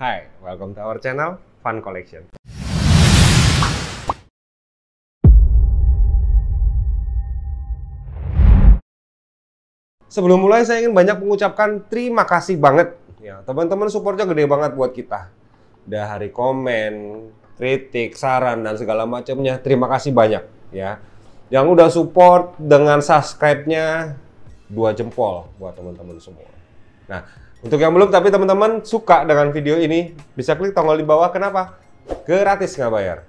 Hai, welcome to our channel, Fun Collection. Sebelum mulai, saya ingin banyak mengucapkan terima kasih banget. Ya, teman-teman supportnya gede banget buat kita. hari komen, kritik, saran, dan segala macamnya. Terima kasih banyak. Ya, yang udah support dengan subscribe-nya dua jempol buat teman-teman semua. Nah, untuk yang belum tapi teman-teman suka dengan video ini, bisa klik tombol di bawah. Kenapa? Gratis nggak bayar.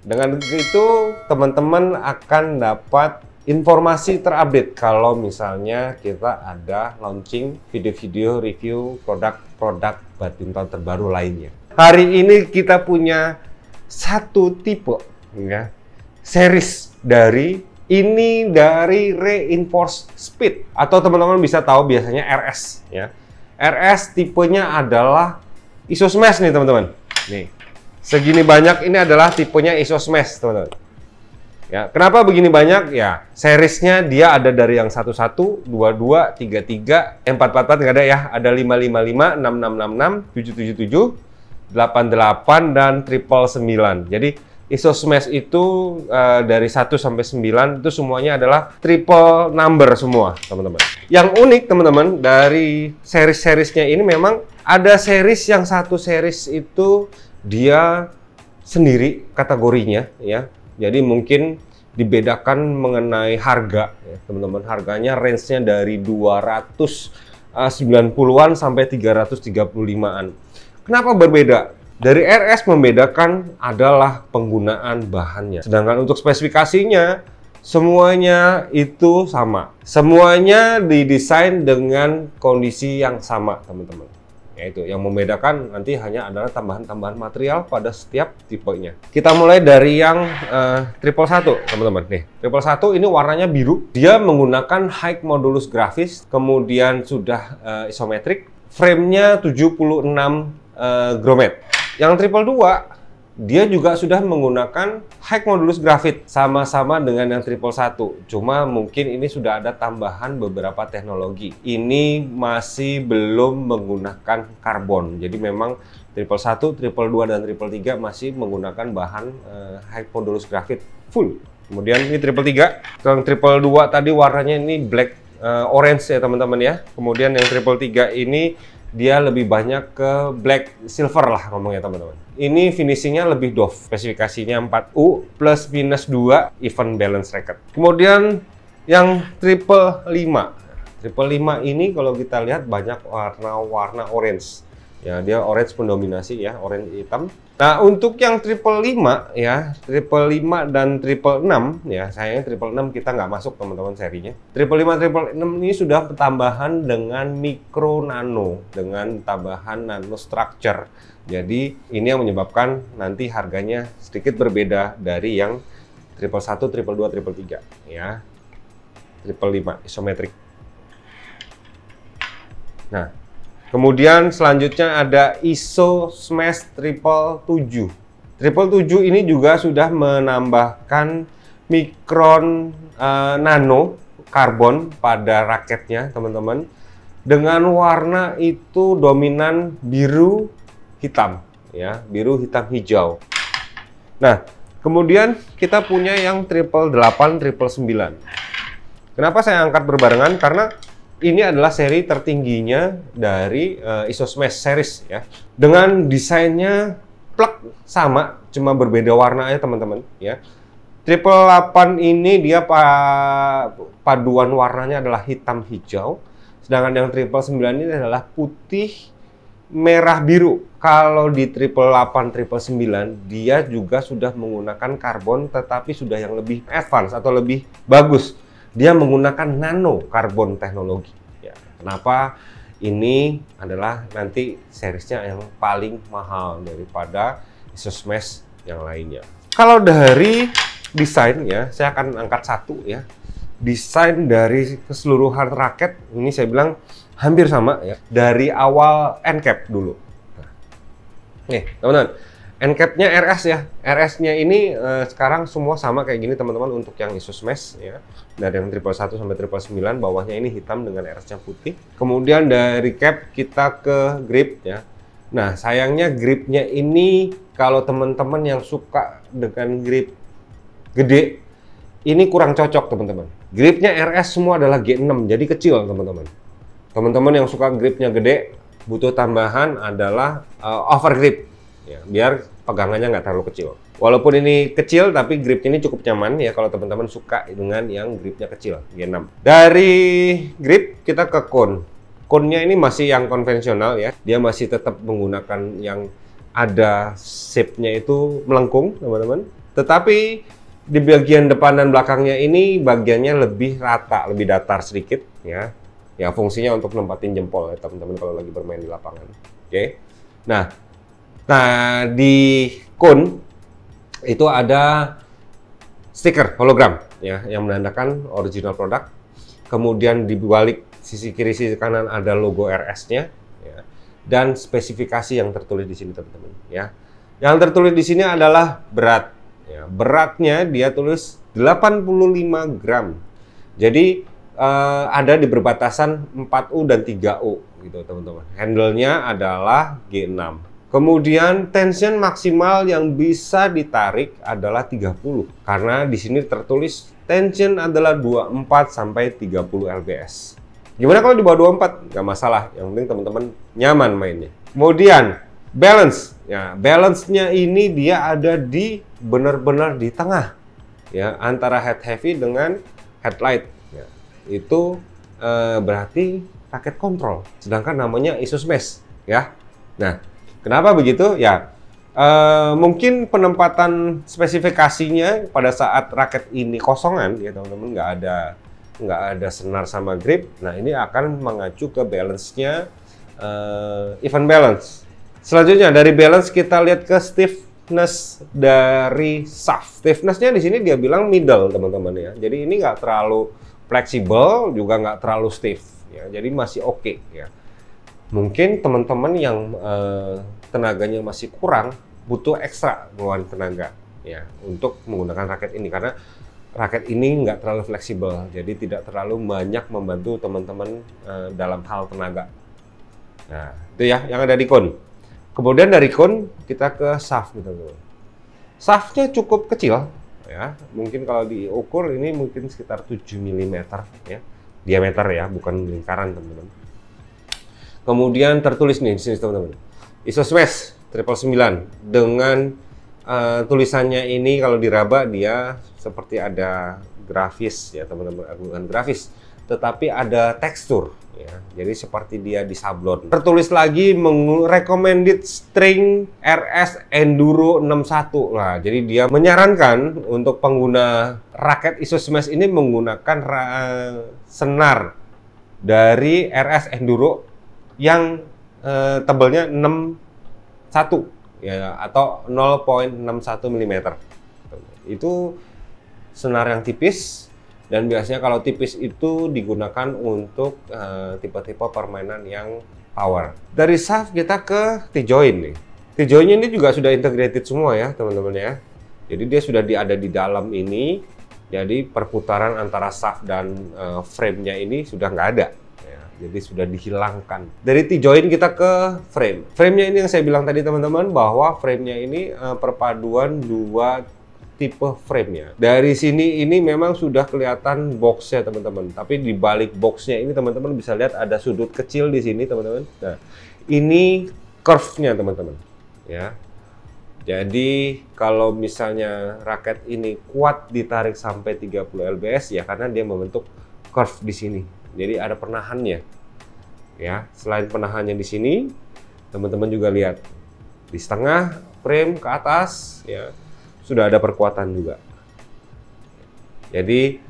Dengan begitu teman-teman akan dapat informasi terupdate kalau misalnya kita ada launching video-video review produk-produk badminton terbaru lainnya. Hari ini kita punya satu tipe ya series dari ini dari reinforced speed atau teman-teman bisa tahu biasanya RS ya. RS tipenya adalah smash nih teman-teman. Nih. Segini banyak ini adalah tipenya smash teman-teman. Ya, kenapa begini banyak? Ya, serisnya dia ada dari yang satu satu dua 11, tiga 33, empat empat nggak ada ya. Ada lima lima lima enam enam enam tujuh tujuh tujuh delapan delapan dan triple sembilan Jadi ISO smash itu uh, dari 1 sampai 9 itu semuanya adalah triple number semua, teman-teman. Yang unik, teman-teman, dari series-seriesnya ini memang ada series yang satu series itu dia sendiri kategorinya ya. Jadi mungkin dibedakan mengenai harga ya, teman-teman. Harganya range-nya dari 290-an eh, sampai 335-an. Kenapa berbeda? Dari RS membedakan adalah penggunaan bahannya. Sedangkan untuk spesifikasinya, semuanya itu sama. Semuanya didesain dengan kondisi yang sama, teman-teman. Yaitu yang membedakan nanti hanya adalah tambahan-tambahan material pada setiap tipenya. Kita mulai dari yang eh, triple satu, teman-teman. Nih, triple satu ini warnanya biru. Dia menggunakan high modulus grafis, kemudian sudah uh, isometrik. Framenya 76 uh, eh, gromet. Yang triple 2 dia juga sudah menggunakan high modulus grafit sama-sama dengan yang triple satu. Cuma mungkin ini sudah ada tambahan beberapa teknologi. Ini masih belum menggunakan karbon. Jadi memang triple satu, triple dua dan triple tiga masih menggunakan bahan uh, high modulus grafit full. Kemudian ini triple 3, yang triple dua tadi warnanya ini black uh, orange ya teman-teman ya. Kemudian yang triple tiga ini dia lebih banyak ke black silver lah ngomongnya teman-teman. Ini finishingnya lebih doff, spesifikasinya 4U plus minus 2 even balance record. Kemudian yang triple 5. Triple 5 ini kalau kita lihat banyak warna-warna orange ya dia orange pendominasi ya orange hitam nah untuk yang triple 5 ya triple 5 dan triple 6 ya sayangnya triple 6 kita nggak masuk teman-teman serinya triple 5 triple 6 ini sudah tambahan dengan mikro nano dengan tambahan nano structure jadi ini yang menyebabkan nanti harganya sedikit berbeda dari yang triple 1, triple 2, triple 3 ya triple 5 isometrik nah Kemudian selanjutnya ada ISO Smash Triple 7. Triple 7 ini juga sudah menambahkan mikron uh, nano karbon pada raketnya, teman-teman. Dengan warna itu dominan biru hitam ya, biru hitam hijau. Nah, kemudian kita punya yang triple 8, triple 9. Kenapa saya angkat berbarengan? Karena ini adalah seri tertingginya dari uh, series ya. Dengan desainnya plek sama, cuma berbeda warna aja teman-teman ya. Triple 8 ini dia pa paduan warnanya adalah hitam hijau, sedangkan yang triple 9 ini adalah putih merah biru. Kalau di triple 8, triple 9 dia juga sudah menggunakan karbon tetapi sudah yang lebih advance atau lebih bagus dia menggunakan nano karbon teknologi. Ya, kenapa? Ini adalah nanti seriesnya yang paling mahal daripada Asus Mesh yang lainnya. Kalau dari desain ya, saya akan angkat satu ya. Desain dari keseluruhan raket ini saya bilang hampir sama ya dari awal end cap dulu. Nah. Nih, teman-teman, Encapnya RS ya. RS-nya ini uh, sekarang semua sama kayak gini teman-teman untuk yang isus Mesh ya. Dari yang triple 1 sampai triple 9 bawahnya ini hitam dengan RS-nya putih. Kemudian dari cap kita ke grip ya. Nah, sayangnya gripnya ini kalau teman-teman yang suka dengan grip gede ini kurang cocok teman-teman. Gripnya RS semua adalah G6 jadi kecil teman-teman. Teman-teman yang suka gripnya gede butuh tambahan adalah uh, over grip ya, biar pegangannya nggak terlalu kecil. Walaupun ini kecil, tapi grip ini cukup nyaman ya kalau teman-teman suka dengan yang gripnya kecil, G6. Dari grip kita ke cone. Cone-nya ini masih yang konvensional ya, dia masih tetap menggunakan yang ada shape-nya itu melengkung, teman-teman. Tetapi di bagian depan dan belakangnya ini bagiannya lebih rata, lebih datar sedikit ya. Ya fungsinya untuk nempatin jempol ya teman-teman kalau lagi bermain di lapangan. Oke. Okay? Nah, Nah, di kun itu ada stiker hologram ya yang menandakan original produk. Kemudian di balik sisi kiri sisi kanan ada logo RS-nya ya. dan spesifikasi yang tertulis di sini teman-teman ya. Yang tertulis di sini adalah berat. Ya, beratnya dia tulis 85 gram. Jadi eh, ada di perbatasan 4U dan 3U gitu teman-teman. Handle-nya adalah G6. Kemudian tension maksimal yang bisa ditarik adalah 30 karena di sini tertulis tension adalah 24 sampai 30 lbs. Gimana kalau di bawah 24? Gak masalah, yang penting teman-teman nyaman mainnya. Kemudian balance. Ya, balance-nya ini dia ada di benar-benar di tengah. Ya, antara head heavy dengan headlight. Ya, itu eh, berarti raket kontrol. Sedangkan namanya Isus Mesh, ya. Nah, Kenapa begitu? Ya, e, mungkin penempatan spesifikasinya pada saat raket ini kosongan ya teman-teman nggak ada nggak ada senar sama grip nah ini akan mengacu ke balance-nya e, event balance selanjutnya dari balance kita lihat ke stiffness dari shaft stiffnessnya di sini dia bilang middle teman-teman ya jadi ini nggak terlalu fleksibel juga nggak terlalu stiff ya jadi masih oke okay, ya mungkin teman-teman yang uh, tenaganya masih kurang, butuh ekstra ngeluarin tenaga ya untuk menggunakan raket ini karena raket ini nggak terlalu fleksibel, jadi tidak terlalu banyak membantu teman-teman e, dalam hal tenaga. Nah, itu ya yang ada di kon. Kemudian dari kon kita ke shaft gitu. Shaftnya cukup kecil ya, mungkin kalau diukur ini mungkin sekitar 7 mm ya. Diameter ya, bukan lingkaran teman-teman. Kemudian tertulis nih di sini teman-teman ISO Smash triple 9 dengan uh, tulisannya ini kalau diraba dia seperti ada grafis ya teman-teman bukan grafis tetapi ada tekstur ya. Jadi seperti dia di sablon. Tertulis lagi recommended string RS Enduro 61. lah jadi dia menyarankan untuk pengguna raket ISO Smash ini menggunakan eh, senar dari RS Enduro yang uh, eh, tebalnya 61 ya atau 0.61 mm. Itu senar yang tipis dan biasanya kalau tipis itu digunakan untuk eh, tipe-tipe uh, permainan yang power. Dari shaft kita ke t join nih. t join ini juga sudah integrated semua ya teman-teman ya. Jadi dia sudah ada di dalam ini. Jadi perputaran antara shaft dan uh, frame-nya ini sudah nggak ada. Jadi sudah dihilangkan. Dari t join kita ke frame. Framenya ini yang saya bilang tadi teman-teman bahwa framenya ini uh, perpaduan dua tipe framenya. Dari sini ini memang sudah kelihatan boxnya teman-teman. Tapi di balik boxnya ini teman-teman bisa lihat ada sudut kecil di sini teman-teman. Nah ini curve-nya teman-teman. Ya, jadi kalau misalnya raket ini kuat ditarik sampai 30 lbs ya karena dia membentuk curve di sini jadi ada penahannya. Ya, selain penahannya di sini, teman-teman juga lihat di setengah frame ke atas ya sudah ada perkuatan juga. Jadi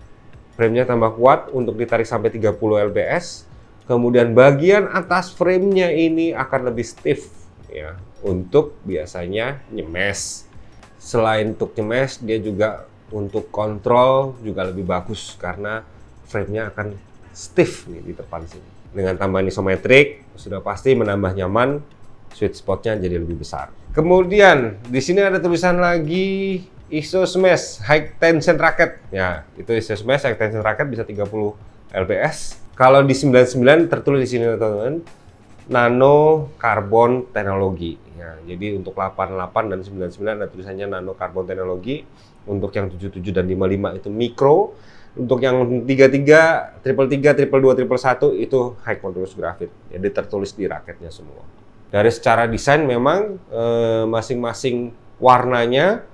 framenya tambah kuat untuk ditarik sampai 30 lbs. Kemudian bagian atas framenya ini akan lebih stiff ya untuk biasanya nyemes. Selain untuk nyemes, dia juga untuk kontrol juga lebih bagus karena framenya akan stiff nih di depan sini. Dengan tambahan isometrik sudah pasti menambah nyaman, sweet spotnya jadi lebih besar. Kemudian di sini ada tulisan lagi ISO Smash High Tension Racket. Ya, itu ISO Smash High Tension Racket bisa 30 LPS. Kalau di 99 tertulis di sini teman-teman, nano carbon teknologi. Ya, jadi untuk 88 dan 99 ada tulisannya nano carbon teknologi. Untuk yang 77 dan 55 itu mikro. Untuk yang tiga tiga, triple tiga, triple dua, triple satu itu high contrast grafit. Jadi tertulis di raketnya semua. Dari secara desain memang eh, masing-masing eh, warnanya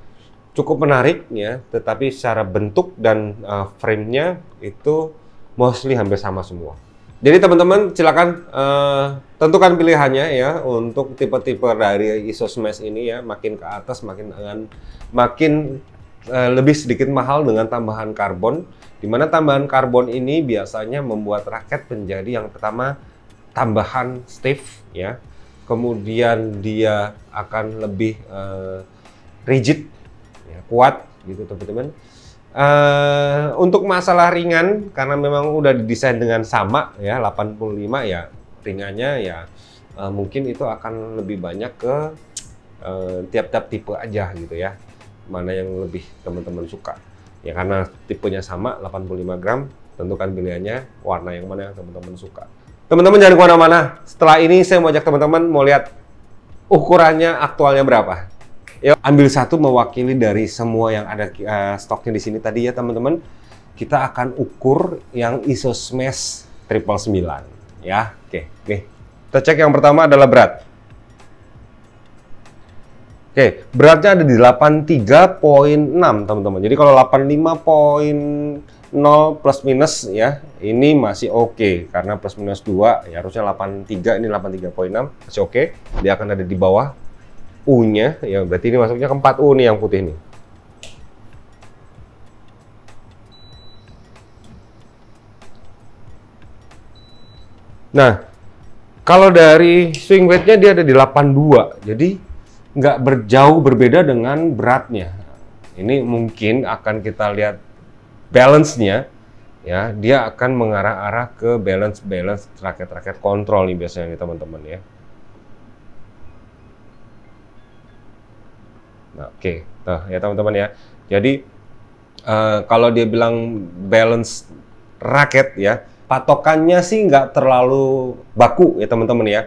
cukup menarik ya, tetapi secara bentuk dan eh, frame-nya itu mostly hampir sama semua. Jadi teman-teman silakan uh, tentukan pilihannya ya untuk tipe-tipe dari ISO Smash ini ya, makin ke atas makin dengan makin uh, lebih sedikit mahal dengan tambahan karbon di mana tambahan karbon ini biasanya membuat raket menjadi yang pertama tambahan stiff ya. Kemudian dia akan lebih uh, rigid, ya, kuat gitu teman-teman. Uh, untuk masalah ringan karena memang udah didesain dengan sama ya 85 ya ringannya ya uh, mungkin itu akan lebih banyak ke tiap-tiap uh, tiap -tiap tipe aja gitu ya mana yang lebih teman-teman suka ya karena tipenya sama 85 gram tentukan pilihannya warna yang mana yang teman-teman suka teman-teman jangan kemana-mana setelah ini saya mau ajak teman-teman mau lihat ukurannya aktualnya berapa yuk ya, ambil satu mewakili dari semua yang ada uh, stoknya di sini tadi ya teman-teman kita akan ukur yang iso smash triple 9 ya oke nih kita cek yang pertama adalah berat Oke, beratnya ada di 83.6 teman-teman. Jadi kalau 85.0 plus minus ya, ini masih oke okay, karena plus minus 2 ya harusnya 83 ini 83.6 masih oke. Okay. Dia akan ada di bawah U-nya ya berarti ini masuknya ke 4 U nih yang putih nih. Nah, kalau dari swing weight-nya dia ada di 82. Jadi nggak berjauh berbeda dengan beratnya. Ini mungkin akan kita lihat balance-nya ya, dia akan mengarah-arah ke balance-balance raket-raket kontrol nih biasanya nih teman-teman ya. Nah, oke. Okay. Nah, ya teman-teman ya. Jadi uh, kalau dia bilang balance raket ya, patokannya sih nggak terlalu baku ya teman-teman ya.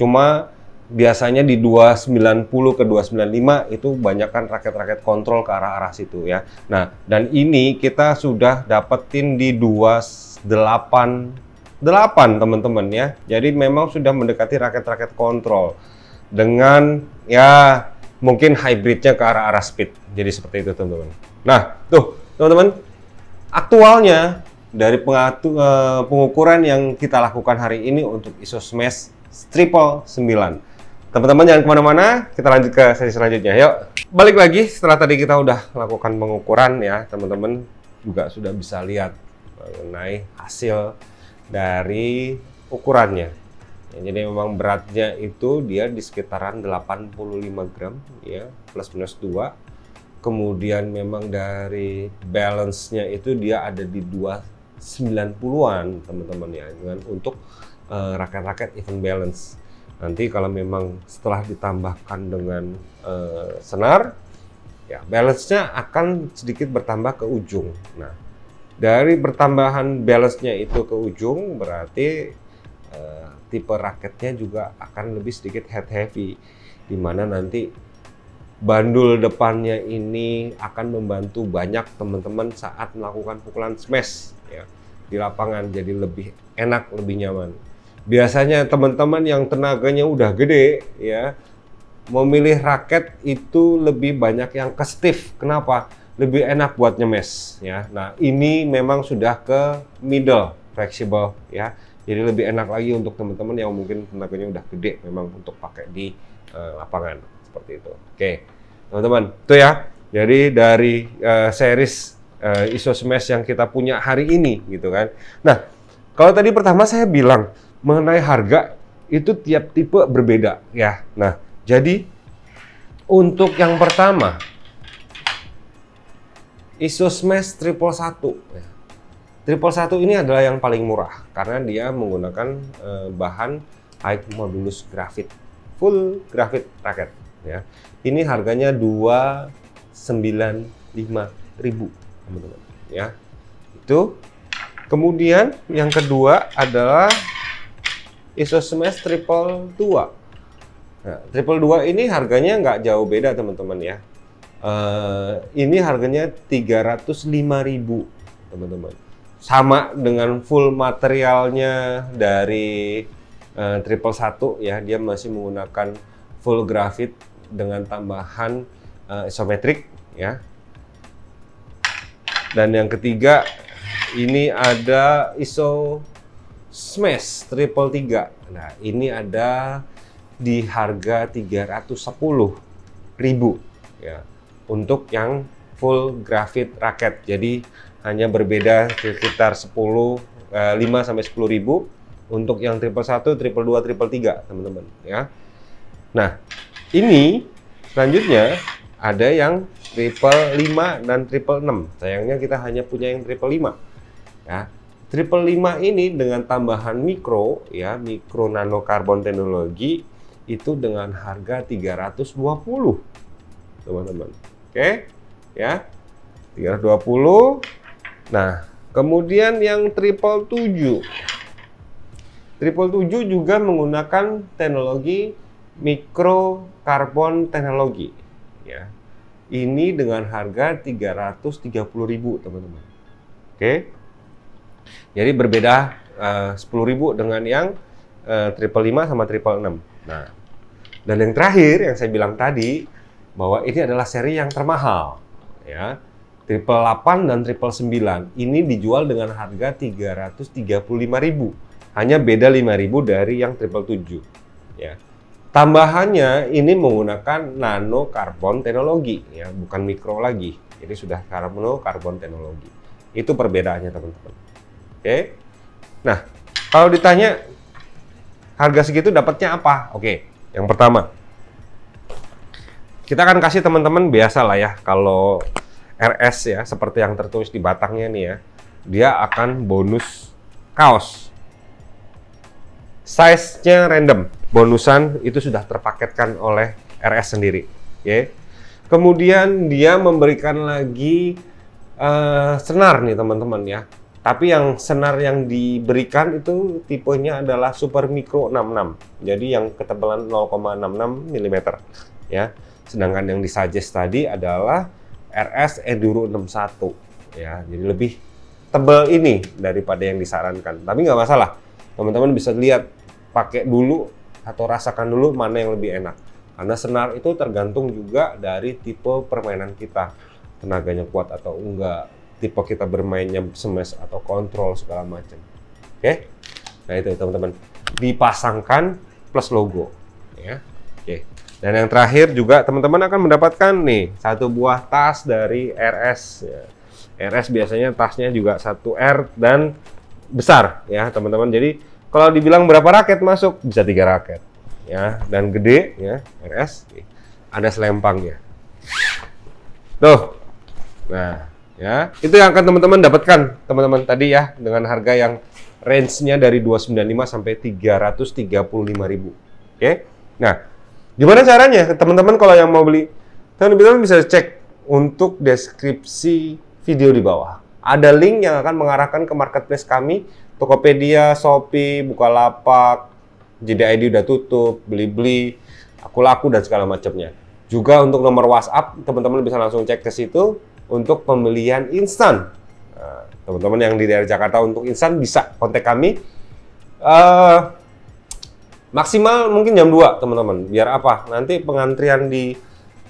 Cuma biasanya di 290 ke 295 itu banyakkan raket-raket kontrol ke arah-arah situ ya. Nah, dan ini kita sudah dapetin di 28 8 teman-teman ya. Jadi memang sudah mendekati raket-raket kontrol dengan ya mungkin hybridnya ke arah-arah speed. Jadi seperti itu teman-teman. Nah, tuh teman-teman aktualnya dari pengatu, eh, pengukuran yang kita lakukan hari ini untuk ISO Smash triple 9. Teman-teman jangan kemana-mana, kita lanjut ke sesi selanjutnya. Yuk, balik lagi setelah tadi kita udah lakukan pengukuran ya, teman-teman juga sudah bisa lihat mengenai hasil dari ukurannya. Ya, jadi memang beratnya itu dia di sekitaran 85 gram ya, plus minus 2 kemudian memang dari balance-nya itu dia ada di 290-an teman-teman ya dengan untuk eh, rakyat-rakyat uh, raket -raket even balance Nanti kalau memang setelah ditambahkan dengan uh, senar, ya balance-nya akan sedikit bertambah ke ujung. Nah, dari pertambahan balance-nya itu ke ujung berarti uh, tipe raketnya juga akan lebih sedikit head heavy, Dimana nanti bandul depannya ini akan membantu banyak teman-teman saat melakukan pukulan smash ya di lapangan jadi lebih enak, lebih nyaman biasanya teman-teman yang tenaganya udah gede ya memilih raket itu lebih banyak yang ke stiff. Kenapa? Lebih enak buat nyemes ya. Nah, ini memang sudah ke middle flexible ya. Jadi lebih enak lagi untuk teman-teman yang mungkin tenaganya udah gede memang untuk pakai di uh, lapangan seperti itu. Oke. Teman-teman, itu ya. Jadi dari uh, series uh, iso yang kita punya hari ini gitu kan. Nah, kalau tadi pertama saya bilang mengenai harga itu tiap tipe berbeda ya. Nah, jadi untuk yang pertama Isus Mesh Triple Satu. Ya. Triple Satu ini adalah yang paling murah karena dia menggunakan eh, bahan high modulus grafit full grafit raket ya. Ini harganya 295.000, teman-teman, ya. Itu. Kemudian yang kedua adalah Isosmes triple 2. Nah, triple 2 ini harganya nggak jauh beda teman-teman ya. Uh, ini harganya ribu teman-teman. Sama dengan full materialnya dari uh, triple 1 ya, dia masih menggunakan full grafit dengan tambahan uh, isometrik ya. Dan yang ketiga ini ada iso Smash triple 3. Nah, ini ada di harga ribu ya untuk yang full grafit raket. Jadi hanya berbeda sekitar 10 eh, 5 sampai 10 ribu untuk yang triple 1, triple 2, triple 3, teman-teman ya. Nah, ini selanjutnya ada yang triple 5 dan triple 6. Sayangnya kita hanya punya yang triple 5. Ya, Triple 5 ini dengan tambahan mikro ya, mikro nano karbon teknologi itu dengan harga 320. Teman-teman. Oke? Ya. 320. Nah, kemudian yang triple 7. Triple 7 juga menggunakan teknologi mikro karbon teknologi ya. Ini dengan harga 330.000, teman-teman. Oke. Jadi berbeda eh, sepuluh ribu dengan yang eh, triple uh, 5 sama triple 6. Nah, dan yang terakhir yang saya bilang tadi bahwa ini adalah seri yang termahal, ya. Triple 8 dan triple 9 ini dijual dengan harga 335.000. Hanya beda 5.000 dari yang triple 7, ya. Tambahannya ini menggunakan nano karbon teknologi, ya, bukan mikro lagi. Jadi sudah karbon karbon teknologi. Itu perbedaannya, teman-teman okay. nah kalau ditanya harga segitu dapatnya apa oke okay. yang pertama kita akan kasih teman-teman biasa lah ya kalau RS ya seperti yang tertulis di batangnya nih ya dia akan bonus kaos size-nya random bonusan itu sudah terpaketkan oleh RS sendiri okay. kemudian dia memberikan lagi uh, senar nih teman-teman ya tapi yang senar yang diberikan itu tipenya adalah super micro 66. Jadi yang ketebalan 0,66 mm ya. Sedangkan yang disuggest tadi adalah RS Enduro 61 ya. Jadi lebih tebal ini daripada yang disarankan. Tapi nggak masalah. Teman-teman bisa lihat pakai dulu atau rasakan dulu mana yang lebih enak. Karena senar itu tergantung juga dari tipe permainan kita. Tenaganya kuat atau enggak, tipe kita bermainnya smash atau kontrol segala macam. Oke. Okay? Nah, itu teman-teman. Dipasangkan plus logo ya. Oke. Okay. Dan yang terakhir juga teman-teman akan mendapatkan nih satu buah tas dari RS. Ya. RS biasanya tasnya juga satu R dan besar ya teman-teman. Jadi kalau dibilang berapa raket masuk bisa tiga raket ya dan gede ya RS. Ada selempangnya. Tuh. Nah, ya itu yang akan teman-teman dapatkan teman-teman tadi ya dengan harga yang range-nya dari 295 sampai 335 ribu oke okay? nah gimana caranya teman-teman kalau yang mau beli teman-teman bisa cek untuk deskripsi video di bawah ada link yang akan mengarahkan ke marketplace kami Tokopedia, Shopee, Bukalapak, JDID udah tutup, Beli Beli, Aku Laku dan segala macamnya. Juga untuk nomor WhatsApp, teman-teman bisa langsung cek ke situ untuk pembelian instan. Nah, teman-teman yang di daerah Jakarta untuk instan bisa kontak kami. Uh, maksimal mungkin jam 2 teman-teman. Biar apa? Nanti pengantrian di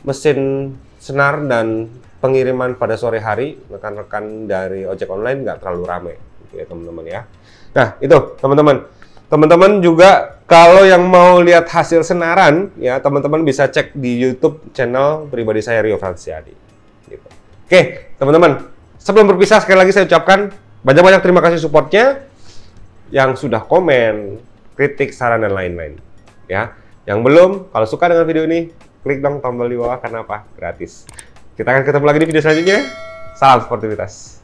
mesin senar dan pengiriman pada sore hari rekan-rekan dari ojek online nggak terlalu ramai gitu ya teman-teman ya. Nah itu teman-teman. Teman-teman juga kalau yang mau lihat hasil senaran ya teman-teman bisa cek di YouTube channel pribadi saya Rio Fransiadi. Oke, teman-teman. Sebelum berpisah, sekali lagi saya ucapkan banyak-banyak terima kasih supportnya yang sudah komen, kritik, saran, dan lain-lain. Ya, yang belum, kalau suka dengan video ini, klik dong tombol di bawah karena apa? Gratis. Kita akan ketemu lagi di video selanjutnya. Salam sportivitas.